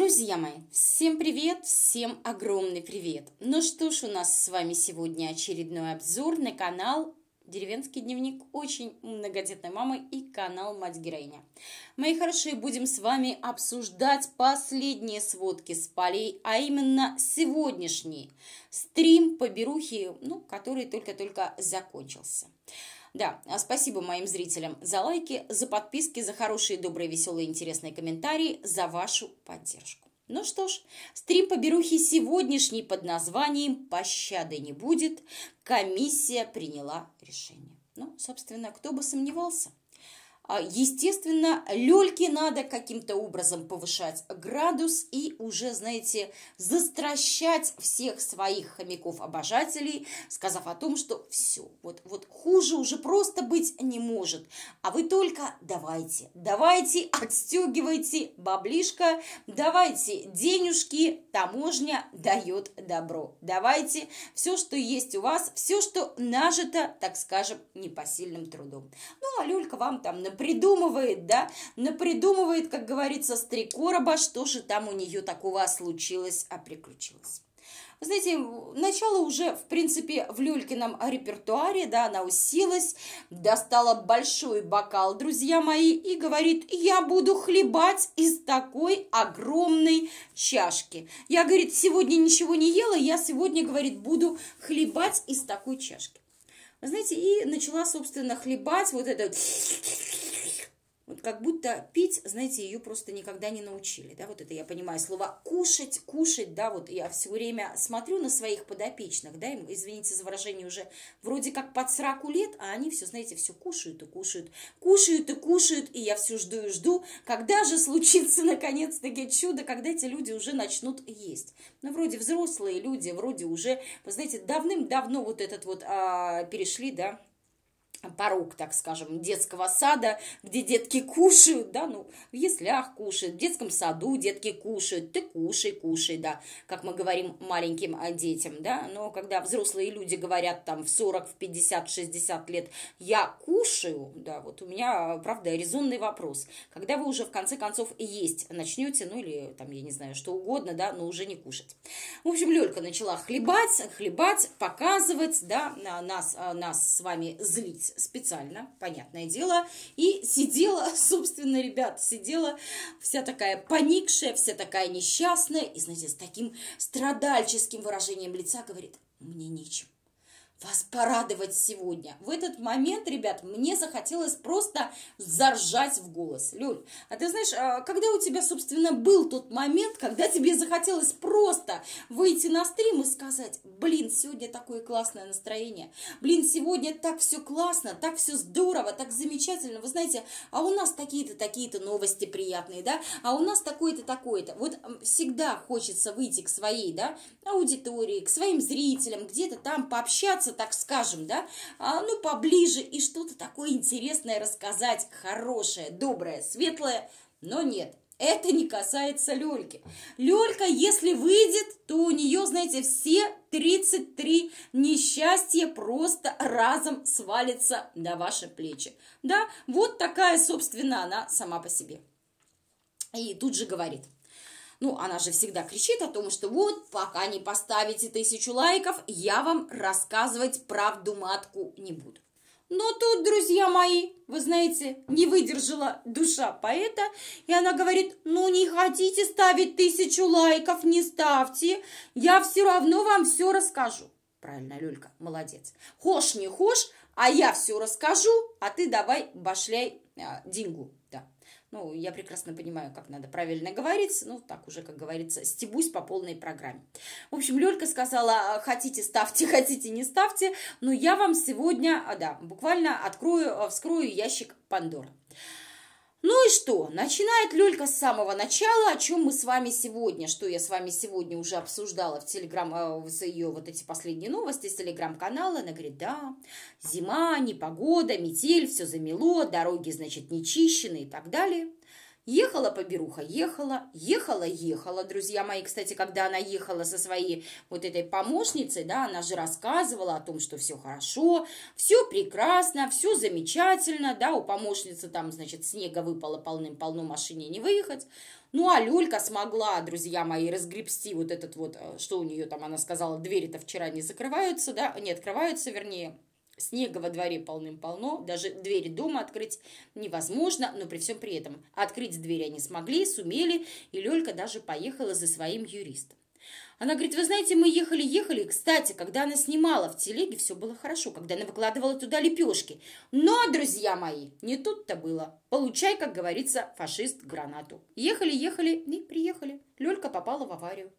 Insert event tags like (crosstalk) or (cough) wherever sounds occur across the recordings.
Друзья мои, всем привет, всем огромный привет! Ну что ж, у нас с вами сегодня очередной обзор на канал «Деревенский дневник очень многодетной мамы» и канал «Мать-героиня». Мои хорошие, будем с вами обсуждать последние сводки с полей, а именно сегодняшний стрим по берухе, ну, который только-только закончился. Да, а спасибо моим зрителям за лайки, за подписки, за хорошие, добрые, веселые, интересные комментарии, за вашу поддержку. Ну что ж, стрим по поберухи сегодняшний под названием «Пощады не будет». Комиссия приняла решение. Ну, собственно, кто бы сомневался. А, естественно, лёльки надо каким-то образом повышать градус и уже, знаете, застращать всех своих хомяков-обожателей, сказав о том, что все, вот, вот хуже уже просто быть не может. А вы только давайте, давайте, отстегивайте баблишко, давайте денежки, таможня дает добро. Давайте все, что есть у вас, все, что нажито, так скажем, непосильным трудом. Ну, а люлька вам там на напридумывает, да, напридумывает, как говорится, с три короба, что же там у нее такого случилось, а приключилось. Знаете, начало уже, в принципе, в Люлькином репертуаре, да, она усилась, достала большой бокал, друзья мои, и говорит, я буду хлебать из такой огромной чашки. Я, говорит, сегодня ничего не ела, я сегодня, говорит, буду хлебать из такой чашки. Вы Знаете, и начала, собственно, хлебать вот это вот как будто пить, знаете, ее просто никогда не научили, да, вот это я понимаю, слово «кушать», «кушать», да, вот я все время смотрю на своих подопечных, да, им, извините за выражение, уже вроде как под сраку лет, а они все, знаете, все кушают и кушают, кушают и кушают, и я все жду и жду, когда же случится (laughs) наконец-таки чудо, когда эти люди уже начнут есть. Ну, вроде взрослые люди, вроде уже, вы знаете, давным-давно вот этот вот а, перешли, да, порог, так скажем, детского сада, где детки кушают, да, ну, в яслях кушают, в детском саду детки кушают, ты кушай, кушай, да, как мы говорим маленьким а, детям, да, но когда взрослые люди говорят там в 40, в 50, в 60 лет, я кушаю, да, вот у меня, правда, резонный вопрос, когда вы уже в конце концов есть начнете, ну, или там, я не знаю, что угодно, да, но уже не кушать. В общем, Лёлька начала хлебать, хлебать, показывать, да, нас, а, нас с вами злить, специально, понятное дело, и сидела, (laughs) собственно, ребят, сидела вся такая поникшая, вся такая несчастная, и, знаете, с таким страдальческим выражением лица говорит, мне нечего вас порадовать сегодня. В этот момент, ребят, мне захотелось просто заржать в голос. Люль, а ты знаешь, а когда у тебя, собственно, был тот момент, когда тебе захотелось просто выйти на стрим и сказать, блин, сегодня такое классное настроение, блин, сегодня так все классно, так все здорово, так замечательно, вы знаете, а у нас такие-то, такие-то новости приятные, да, а у нас такое-то, такое-то. Вот всегда хочется выйти к своей, да, аудитории, к своим зрителям, где-то там пообщаться пообщаться, так скажем, да, а, ну, поближе, и что-то такое интересное рассказать, хорошее, доброе, светлое, но нет. Это не касается Лёльки. Лёлька, если выйдет, то у нее, знаете, все 33 несчастья просто разом свалится на ваши плечи. Да, вот такая, собственно, она сама по себе. И тут же говорит – ну, она же всегда кричит о том, что вот, пока не поставите тысячу лайков, я вам рассказывать правду матку не буду. Но тут, друзья мои, вы знаете, не выдержала душа поэта, и она говорит, ну не хотите ставить тысячу лайков, не ставьте, я все равно вам все расскажу. Правильно, Люлька, молодец. Хошь не хошь, а я все расскажу, а ты давай башляй а, деньгу. Ну, я прекрасно понимаю, как надо правильно говорить, ну, так уже, как говорится, стебусь по полной программе. В общем, Лёлька сказала, «А, хотите ставьте, (laughs) хотите не ставьте, но ну, я вам сегодня, а, да, буквально открою, вскрою ящик Пандоры. Ну и что? Начинает Лёлька с самого начала, о чем мы с вами сегодня, что я с вами сегодня уже обсуждала в телеграм, э, ее вот эти последние новости с телеграм-канала. Она говорит, да, зима, непогода, метель, все замело, дороги, значит, не чищены и так далее. Ехала поберуха, ехала, ехала, ехала, друзья мои. Кстати, когда она ехала со своей вот этой помощницей, да, она же рассказывала о том, что все хорошо, все прекрасно, все замечательно, да, у помощницы там, значит, снега выпало полным-полно, машине не выехать. Ну, а Люлька смогла, друзья мои, разгребсти вот этот вот, э, что у нее там, она сказала, двери-то вчера не закрываются, да, не открываются, вернее, Снега во дворе полным-полно, даже двери дома открыть невозможно, но при всем при этом открыть двери они смогли, сумели, и Лёлька даже поехала за своим юристом. Она говорит, вы знаете, мы ехали-ехали, кстати, когда она снимала в телеге, все было хорошо, когда она выкладывала туда лепешки. Но, друзья мои, не тут-то было. Получай, как говорится, фашист гранату. Ехали-ехали и приехали. Лёлька попала в аварию.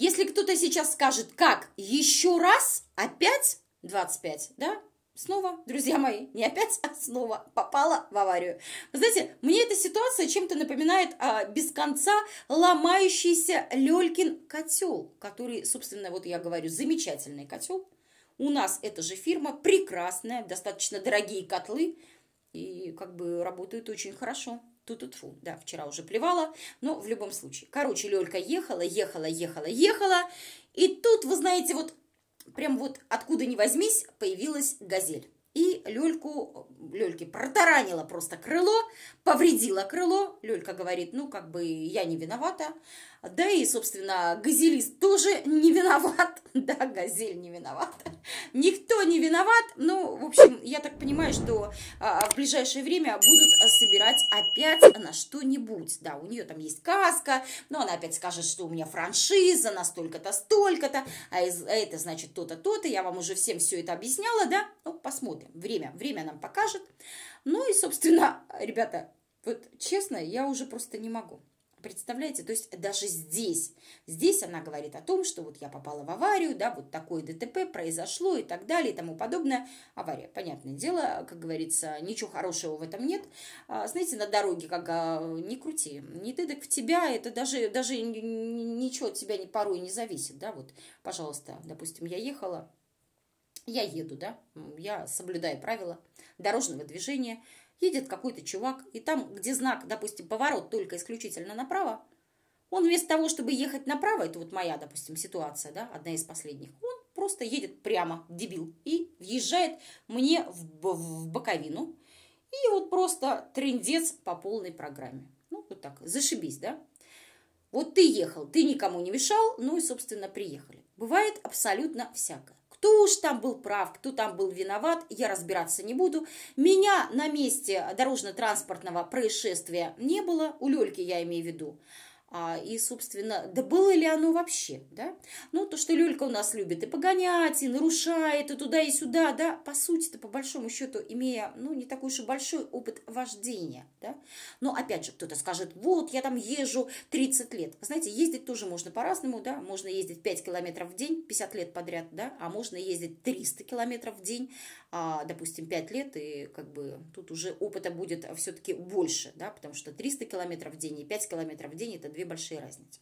Если кто-то сейчас скажет, как, еще раз, опять 25, да, снова, друзья мои, не опять, а снова попала в аварию. Вы знаете, мне эта ситуация чем-то напоминает а, без конца ломающийся Лёлькин котел, который, собственно, вот я говорю, замечательный котел. У нас эта же фирма, прекрасная, достаточно дорогие котлы, и как бы работают очень хорошо. Ту-ту-тфу. Да, вчера уже плевала, но в любом случае. Короче, Лёлька ехала, ехала, ехала, ехала. И тут, вы знаете, вот прям вот откуда ни возьмись, появилась газель. И Лёльку Лёльке протаранила просто крыло, повредила крыло. Лёлька говорит, ну, как бы я не виновата. Да и, собственно, газелист тоже не виноват. (laughs) Да, газель не виновата. Никто не виноват. Ну, в общем, я так понимаю, что а, в ближайшее время будут собирать опять на что-нибудь. Да, у нее там есть каска, но она опять скажет, что у меня франшиза настолько то столько-то, а, а это значит то-то, то-то. Я вам уже всем все это объясняла, да? Ну, посмотрим. Время, время нам покажет скажет. Ну и, собственно, (laughs) ребята, вот честно, я уже просто не могу. Представляете, то есть даже здесь, здесь она говорит о том, что вот я попала в аварию, да, вот такое ДТП произошло и так далее и тому подобное. Авария, понятное дело, как говорится, ничего хорошего в этом нет. А, знаете, на дороге как а, не крути, не ты так в тебя, это даже, даже ничего от тебя не, порой не зависит, да, вот, пожалуйста, допустим, я ехала, я еду, да, я соблюдаю правила, дорожного движения. Едет какой-то чувак, и там, где знак, допустим, поворот только исключительно направо, он вместо того, чтобы ехать направо, это вот моя, допустим, ситуация, да, одна из последних, он просто едет прямо, дебил, и въезжает мне в, в боковину. И вот просто трендец по полной программе. Ну, вот так, зашибись, да? Вот ты ехал, ты никому не мешал, ну и, собственно, приехали. Бывает абсолютно всякое. Кто уж там был прав, кто там был виноват, я разбираться не буду. Меня на месте дорожно-транспортного происшествия не было, у Лёльки я имею в виду. А, и, собственно, да было ли оно вообще, да? Ну, то, что Лёлька у нас любит и погонять, и нарушает, и туда, и сюда, да, по сути-то, по большому счету, имея, ну, не такой уж и большой опыт вождения, да? Но, опять же, кто-то скажет, вот, я там езжу 30 лет. знаете, ездить тоже можно по-разному, да? Можно ездить 5 километров в день, 50 лет подряд, да? А можно ездить 300 километров в день, а, допустим, 5 лет, и как бы тут уже опыта будет все-таки больше, да? Потому что 300 километров в день и 5 километров в день – это 2 две большие разницы.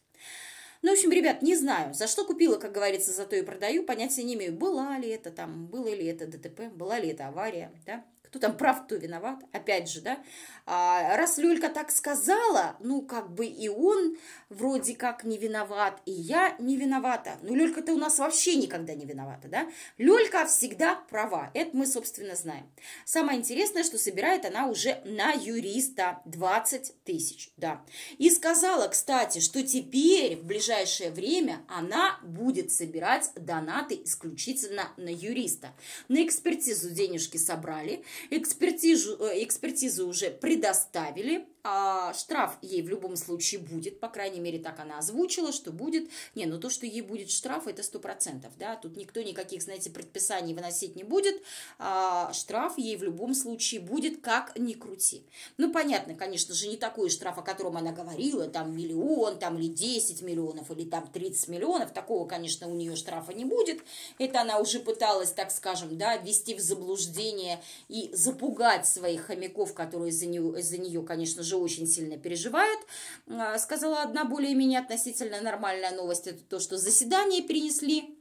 Ну, в общем, ребят, не знаю, за что купила, как говорится, зато и продаю, понятия не имею, была ли это там, было ли это ДТП, была ли это авария, да, кто там прав, кто виноват, опять же, да, а, раз Люлька так сказала, ну, как бы и он вроде как не виноват, и я не виновата, ну, люлька то у нас вообще никогда не виновата, да, Люлька всегда права, это мы, собственно, знаем. Самое интересное, что собирает она уже на юриста 20 тысяч, да, и сказала, кстати, что теперь, в ближайшее время, она будет собирать донаты исключительно на юриста. На экспертизу денежки собрали – экспертизу, э, экспертизу уже предоставили, а штраф ей в любом случае будет, по крайней мере, так она озвучила, что будет. Не, ну то, что ей будет штраф, это сто процентов, да, тут никто никаких, знаете, предписаний выносить не будет, а штраф ей в любом случае будет, как ни крути. Ну, понятно, конечно же, не такой штраф, о котором она говорила, там миллион, там или 10 миллионов, или там 30 миллионов, такого, конечно, у нее штрафа не будет, это она уже пыталась, так скажем, да, ввести в заблуждение и запугать своих хомяков, которые за нее, за нее конечно же, очень сильно переживают. А, сказала одна более-менее относительно нормальная новость, это то, что заседание перенесли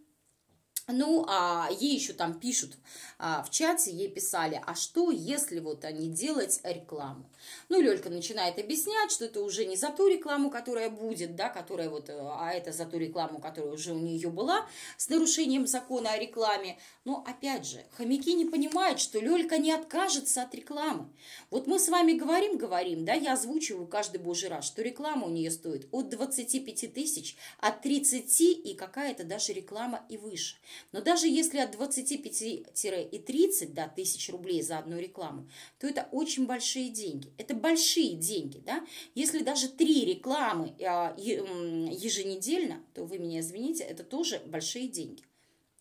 ну, а ей еще там пишут а, в чате, ей писали, а что, если вот они делать рекламу? Ну, Лёлька начинает объяснять, что это уже не за ту рекламу, которая будет, да, которая вот, а это за ту рекламу, которая уже у нее была, с нарушением закона о рекламе. Но, опять же, хомяки не понимают, что Лёлька не откажется от рекламы. Вот мы с вами говорим, говорим, да, я озвучиваю каждый божий раз, что реклама у нее стоит от 25 тысяч, от 30 и какая-то даже реклама и выше – но даже если от 25-30 до тысяч рублей за одну рекламу, то это очень большие деньги. Это большие деньги. Да? Если даже три рекламы а, еженедельно, то вы меня извините, это тоже большие деньги.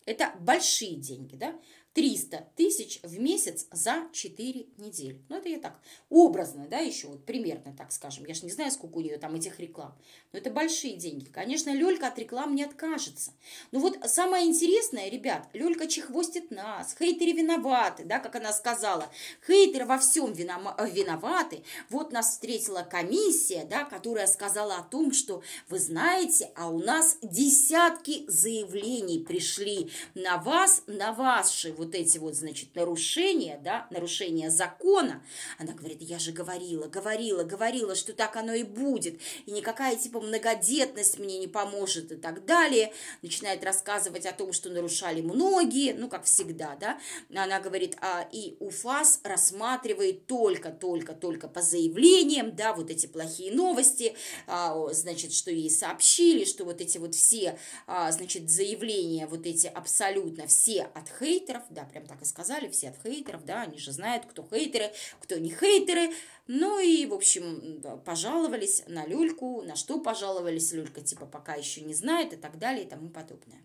Это большие деньги, да? 300 тысяч в месяц за 4 недели. Ну, это я так, образно, да, еще вот примерно так скажем. Я же не знаю, сколько у нее там этих реклам. Но это большие деньги. Конечно, Лелька от реклам не откажется. Но вот самое интересное, ребят, Лелька чехвостит нас, хейтеры виноваты, да, как она сказала. Хейтеры во всем э, виноваты. Вот нас встретила комиссия, да, которая сказала о том, что, вы знаете, а у нас десятки заявлений пришли на вас, на вас, вот эти вот, значит, нарушения, да, нарушения закона, она говорит, я же говорила, говорила, говорила, что так оно и будет, и никакая, типа, многодетность мне не поможет и так далее, начинает рассказывать о том, что нарушали многие, ну, как всегда, да, она говорит, а, и УФАС рассматривает только, только, только по заявлениям, да, вот эти плохие новости, а, значит, что ей сообщили, что вот эти вот все, а, значит, заявления, вот эти абсолютно все от хейтеров, да, прям так и сказали, все от хейтеров, да, они же знают, кто хейтеры, кто не хейтеры. Ну и, в общем, пожаловались на люльку, на что пожаловались, люлька типа пока еще не знает и так далее и тому подобное.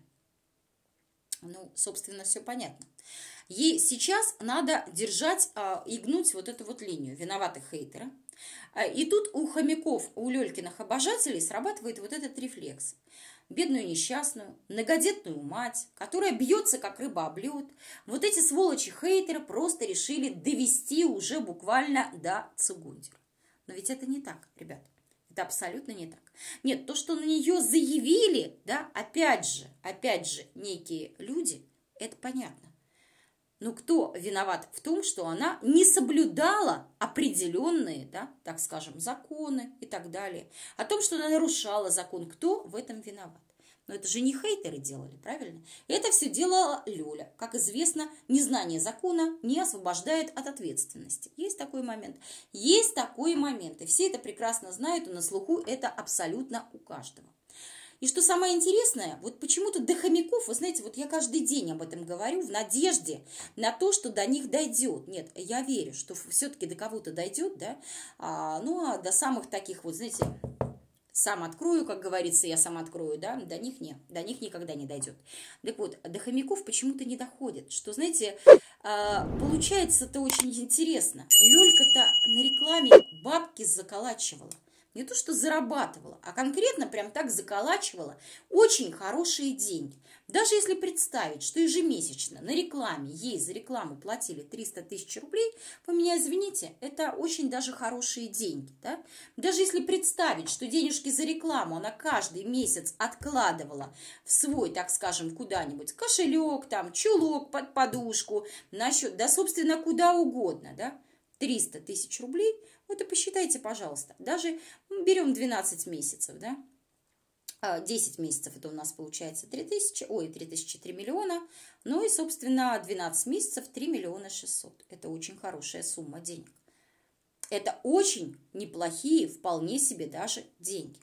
Ну, собственно, все понятно. Ей сейчас надо держать а, и гнуть вот эту вот линию виноваты хейтеры. А, и тут у хомяков, у Лелькиных обожателей срабатывает вот этот рефлекс – бедную несчастную, многодетную мать, которая бьется, как рыба об лед. Вот эти сволочи-хейтеры просто решили довести уже буквально до Цугундера. Но ведь это не так, ребят, Это абсолютно не так. Нет, то, что на нее заявили, да, опять же, опять же, некие люди, это понятно. Ну кто виноват в том, что она не соблюдала определенные, да, так скажем, законы и так далее? О том, что она нарушала закон, кто в этом виноват? Но это же не хейтеры делали, правильно? Это все делала Лёля. Как известно, незнание закона не освобождает от ответственности. Есть такой момент. Есть такой момент. И все это прекрасно знают, и на слуху это абсолютно у каждого. И что самое интересное, вот почему-то до хомяков, вы знаете, вот я каждый день об этом говорю в надежде на то, что до них дойдет. Нет, я верю, что все-таки до кого-то дойдет, да, а, ну а до самых таких вот, знаете, сам открою, как говорится, я сам открою, да, до них не, до них никогда не дойдет. Так вот, до хомяков почему-то не доходит, что, знаете, а, получается-то очень интересно. Лёлька-то на рекламе бабки заколачивала не то что зарабатывала, а конкретно прям так заколачивала очень хорошие деньги. Даже если представить, что ежемесячно на рекламе ей за рекламу платили 300 тысяч рублей, вы меня извините, это очень даже хорошие деньги. Да? Даже если представить, что денежки за рекламу она каждый месяц откладывала в свой, так скажем, куда-нибудь кошелек, там, чулок под подушку, на счет, да, собственно, куда угодно, да, 300 тысяч рублей, вот и посчитайте, пожалуйста, даже ну, берем 12 месяцев, да, 10 а, месяцев это у нас получается 3 тысячи, ой, 3 тысячи, 3 миллиона, ну и, собственно, 12 месяцев 3 миллиона 600. Это очень хорошая сумма денег. Это очень неплохие, вполне себе даже деньги.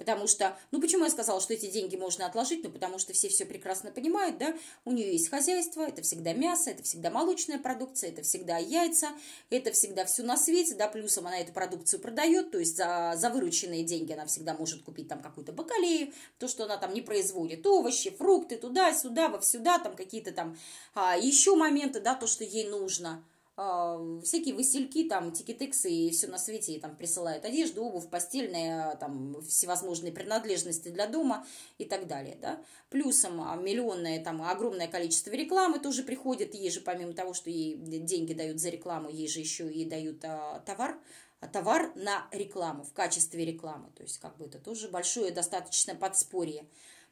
Потому что, ну почему я сказала, что эти деньги можно отложить? Ну потому что все все прекрасно понимают, да, у нее есть хозяйство, это всегда мясо, это всегда молочная продукция, это всегда яйца, это всегда все на свете, да, плюсом она эту продукцию продает, то есть за, за вырученные деньги она всегда может купить там какую-то бакалею, то, что она там не производит, овощи, фрукты, туда-сюда, во-сюда, там какие-то там а, еще моменты, да, то, что ей нужно всякие васильки, там, тикитексы и все на свете, и там присылают одежду, обувь, постельные, там, всевозможные принадлежности для дома и так далее, да. Плюсом а, миллионное, там, огромное количество рекламы тоже приходит, ей же, помимо того, что ей деньги дают за рекламу, ей же еще и дают э, товар, а, товар на рекламу, в качестве рекламы, то есть, как бы, это тоже большое достаточно подспорье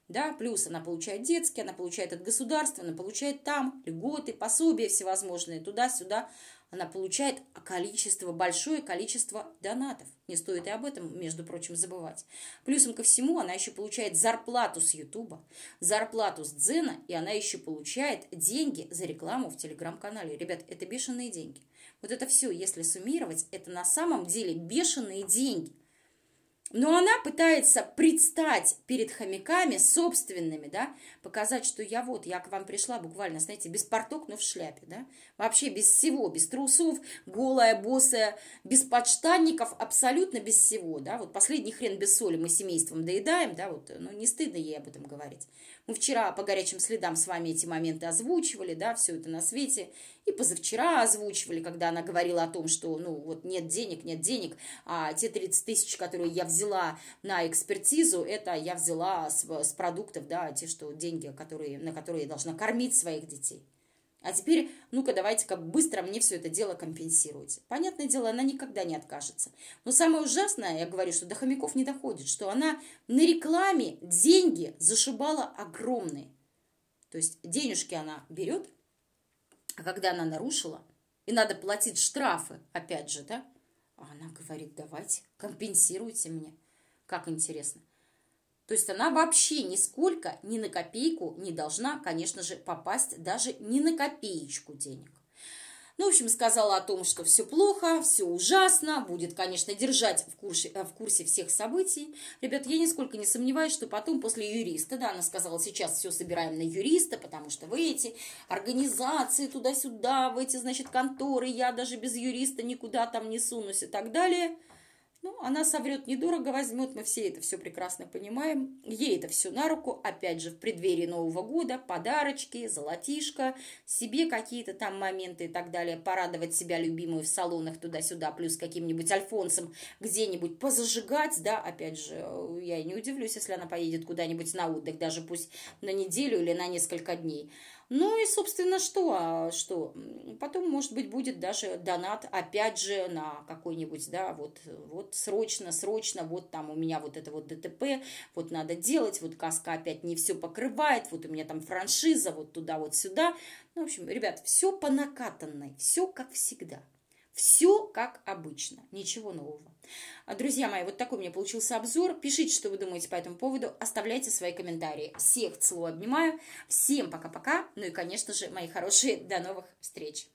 да, плюс она получает детские, она получает от государства, она получает там льготы, пособия всевозможные, туда-сюда. Она получает а количество, большое количество донатов. Не стоит и об этом, между прочим, забывать. Плюсом ко всему она еще получает зарплату с Ютуба, зарплату с Дзена, и она еще получает деньги за рекламу в Телеграм-канале. Ребят, это бешеные деньги. Вот это все, если суммировать, это на самом деле бешеные деньги – но она пытается предстать перед хомяками собственными, да, показать, что я вот, я к вам пришла буквально, знаете, без порток, но в шляпе, да, вообще без всего, без трусов, голая, босая, без подштанников, абсолютно без всего, да, вот последний хрен без соли мы семейством доедаем, да, вот, ну, не стыдно ей об этом говорить. Мы вчера по горячим следам с вами эти моменты озвучивали, да, все это на свете, и позавчера озвучивали, когда она говорила о том, что, ну, вот нет денег, нет денег, а те 30 тысяч, которые я взяла, взяла на экспертизу, это я взяла с, с продуктов, да, те, что деньги, которые, на которые я должна кормить своих детей. А теперь, ну-ка, давайте-ка быстро мне все это дело компенсируйте. Понятное дело, она никогда не откажется. Но самое ужасное, я говорю, что до хомяков не доходит, что она на рекламе деньги зашибала огромные. То есть денежки она берет, а когда она нарушила, и надо платить штрафы, опять же, да, а она говорит, давайте, компенсируйте мне. Как интересно. То есть она вообще нисколько, ни на копейку не должна, конечно же, попасть даже ни на копеечку денег. Ну, в общем, сказала о том, что все плохо, все ужасно, будет, конечно, держать в курсе, э, в курсе всех событий. Ребят, я нисколько не сомневаюсь, что потом после юриста, да, она сказала, сейчас все собираем на юриста, потому что вы эти организации туда-сюда, в эти, значит, конторы, я даже без юриста никуда там не сунусь и так далее – ну, она соврет, недорого возьмет, мы все это все прекрасно понимаем. Ей это все на руку, опять же, в преддверии Нового года, подарочки, золотишко, себе какие-то там моменты и так далее, порадовать себя любимую в салонах туда-сюда, плюс каким-нибудь Альфонсом где-нибудь позажигать, да, опять же, я не удивлюсь, если она поедет куда-нибудь на отдых, даже пусть на неделю или на несколько дней. Ну и, собственно, что? А, что? Потом, может быть, будет даже донат, опять же, на какой-нибудь, да, вот, вот срочно, срочно, вот там у меня вот это вот ДТП, вот надо делать, вот каска опять не все покрывает, вот у меня там франшиза, вот туда, вот сюда. Ну, в общем, ребят, все по накатанной, все как всегда. Все как обычно, ничего нового. А, друзья мои, вот такой у меня получился обзор. Пишите, что вы думаете по этому поводу, оставляйте свои комментарии. Всех целую, обнимаю. Всем пока-пока. Ну и, конечно же, мои хорошие, до новых встреч.